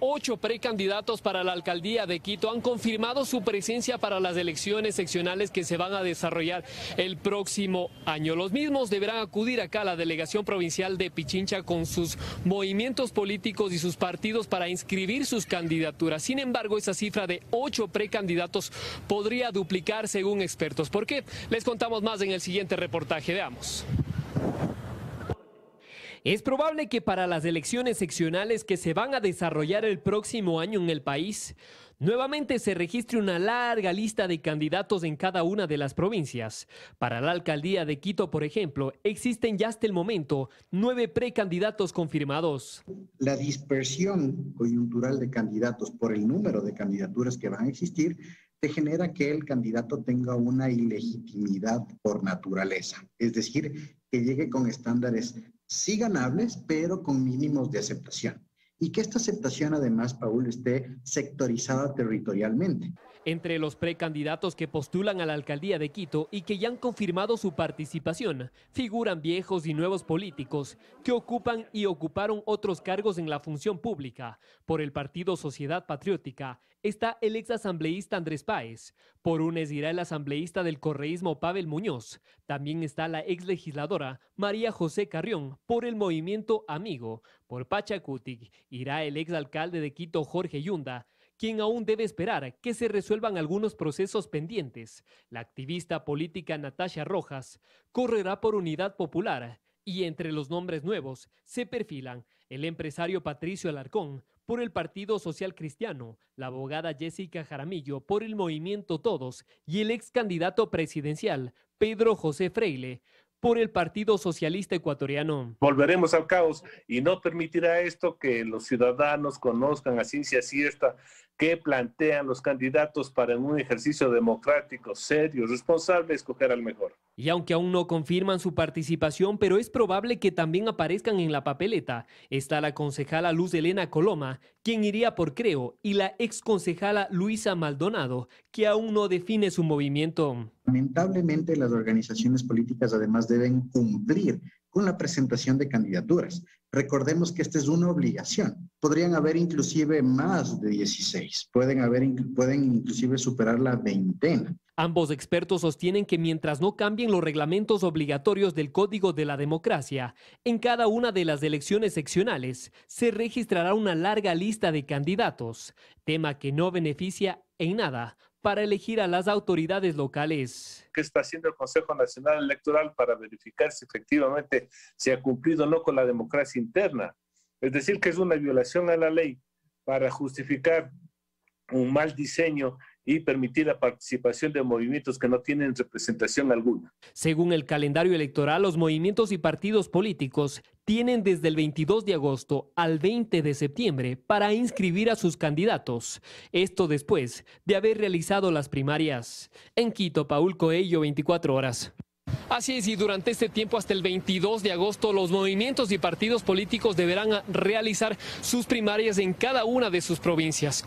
Ocho precandidatos para la alcaldía de Quito han confirmado su presencia para las elecciones seccionales que se van a desarrollar el próximo año. Los mismos deberán acudir acá a la delegación provincial de Pichincha con sus movimientos políticos y sus partidos para inscribir sus candidaturas. Sin embargo, esa cifra de ocho precandidatos podría duplicar según expertos. ¿Por qué? Les contamos más en el siguiente reportaje. Veamos. Es probable que para las elecciones seccionales que se van a desarrollar el próximo año en el país, nuevamente se registre una larga lista de candidatos en cada una de las provincias. Para la alcaldía de Quito, por ejemplo, existen ya hasta el momento nueve precandidatos confirmados. La dispersión coyuntural de candidatos por el número de candidaturas que van a existir te genera que el candidato tenga una ilegitimidad por naturaleza, es decir, que llegue con estándares sí ganables, pero con mínimos de aceptación. Y que esta aceptación, además, Paul, esté sectorizada territorialmente. Entre los precandidatos que postulan a la alcaldía de Quito y que ya han confirmado su participación, figuran viejos y nuevos políticos que ocupan y ocuparon otros cargos en la función pública por el Partido Sociedad Patriótica, está el exasambleísta Andrés Páez. Por UNES irá el asambleísta del correísmo Pavel Muñoz. También está la ex legisladora María José Carrión por el movimiento Amigo. Por Pachacutic irá el exalcalde de Quito Jorge Yunda quien aún debe esperar que se resuelvan algunos procesos pendientes. La activista política Natasha Rojas correrá por Unidad Popular y entre los nombres nuevos se perfilan el empresario Patricio Alarcón, por el Partido Social Cristiano, la abogada Jessica Jaramillo por el Movimiento Todos y el ex candidato presidencial Pedro José Freile por el Partido Socialista Ecuatoriano. Volveremos al caos y no permitirá esto que los ciudadanos conozcan a ciencia cierta qué plantean los candidatos para un ejercicio democrático, serio, responsable, escoger al mejor. Y aunque aún no confirman su participación, pero es probable que también aparezcan en la papeleta, está la concejala Luz Elena Coloma, quien iría por Creo, y la exconcejala Luisa Maldonado, que aún no define su movimiento. Lamentablemente las organizaciones políticas además deben cumplir con la presentación de candidaturas. Recordemos que esta es una obligación. Podrían haber inclusive más de 16, pueden, haber, pueden inclusive superar la veintena. Ambos expertos sostienen que mientras no cambien los reglamentos obligatorios del Código de la Democracia, en cada una de las elecciones seccionales se registrará una larga lista de candidatos, tema que no beneficia en nada para elegir a las autoridades locales. ¿Qué está haciendo el Consejo Nacional Electoral para verificar si efectivamente se ha cumplido o no con la democracia interna? Es decir, que es una violación a la ley para justificar un mal diseño y permitir la participación de movimientos que no tienen representación alguna. Según el calendario electoral, los movimientos y partidos políticos tienen desde el 22 de agosto al 20 de septiembre para inscribir a sus candidatos. Esto después de haber realizado las primarias. En Quito, Paul Coello, 24 horas. Así es, y durante este tiempo, hasta el 22 de agosto, los movimientos y partidos políticos deberán realizar sus primarias en cada una de sus provincias.